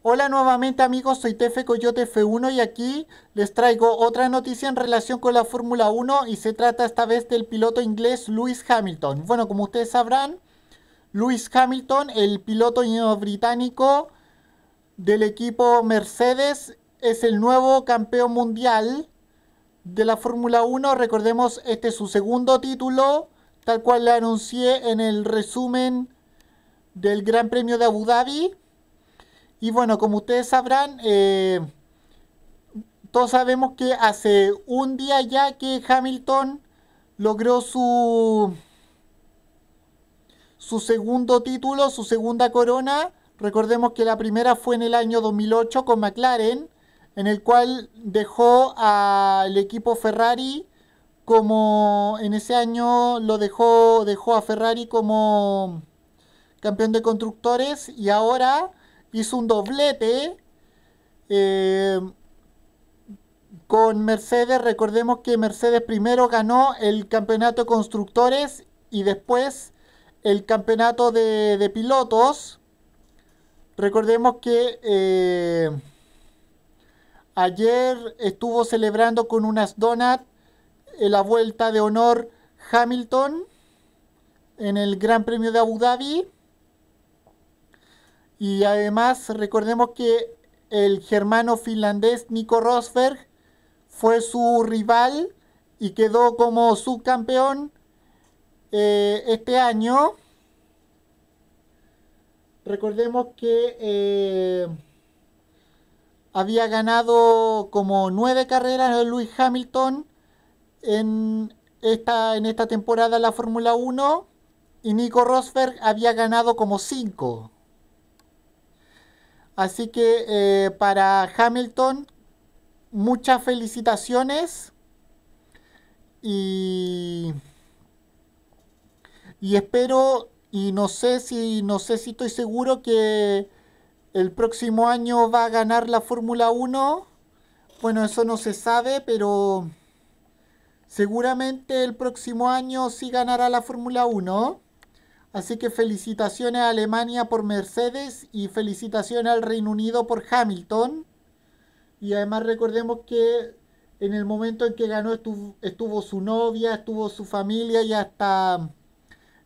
Hola nuevamente amigos, soy Tefe Coyote F1 y aquí les traigo otra noticia en relación con la Fórmula 1 y se trata esta vez del piloto inglés Lewis Hamilton. Bueno, como ustedes sabrán, Lewis Hamilton, el piloto británico del equipo Mercedes, es el nuevo campeón mundial de la Fórmula 1. Recordemos, este es su segundo título, tal cual lo anuncié en el resumen del Gran Premio de Abu Dhabi. Y bueno, como ustedes sabrán, eh, todos sabemos que hace un día ya que Hamilton logró su, su segundo título, su segunda corona. Recordemos que la primera fue en el año 2008 con McLaren, en el cual dejó al equipo Ferrari como en ese año lo dejó dejó a Ferrari como campeón de constructores y ahora hizo un doblete eh, con Mercedes. Recordemos que Mercedes primero ganó el campeonato de constructores y después el campeonato de, pilotos. Recordemos que eh, ayer estuvo celebrando con unas donuts la vuelta de honor Hamilton en el Gran Premio de Abu Dhabi. Y además recordemos que el germano finlandés Nico Rosberg fue su rival y quedó como subcampeón eh, este año. Recordemos que eh, había ganado como nueve carreras Luis Hamilton en esta, en esta temporada la Fórmula 1 y Nico Rosberg había ganado como cinco. Así que eh, para Hamilton, muchas felicitaciones y, espero y no sé si no sé si estoy seguro que el próximo año va a ganar la Fórmula 1. Bueno, eso no se sabe, pero seguramente el próximo año sí ganará la Fórmula 1. Así que felicitaciones a Alemania por Mercedes y felicitaciones al Reino Unido por Hamilton. Y además recordemos que en el momento en que ganó estuvo, su novia, estuvo su familia y hasta,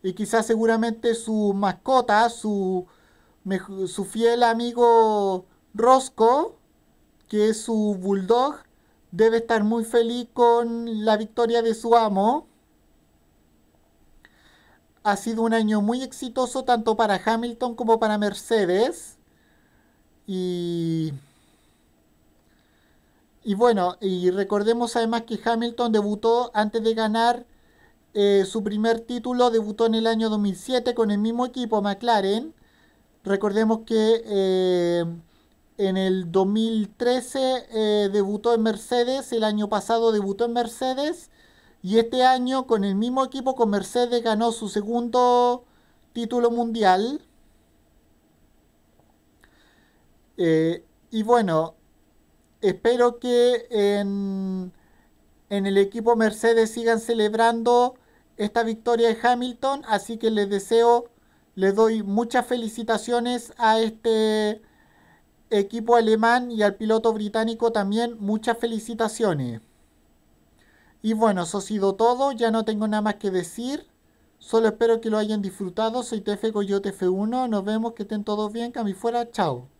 y quizás seguramente su mascota, su, su fiel amigo Rosco, que es su bulldog, debe estar muy feliz con la victoria de su amo ha sido un año muy exitoso tanto para Hamilton como para Mercedes. Y, y bueno, y recordemos además que Hamilton debutó antes de ganar eh, su primer título, debutó en el año 2007 con el mismo equipo McLaren. Recordemos que eh, en el 2013 eh, debutó en Mercedes, el año pasado debutó en Mercedes y este año con el mismo equipo con Mercedes ganó su segundo título mundial. Eh, y bueno, espero que en, en el equipo Mercedes sigan celebrando esta victoria de Hamilton. Así que les deseo, les doy muchas felicitaciones a este equipo alemán y al piloto británico también muchas felicitaciones. Y bueno, eso ha sido todo, ya no tengo nada más que decir. Solo espero que lo hayan disfrutado. Soy TF Coyote F1. Nos vemos, que estén todos bien. Cami fuera, chao.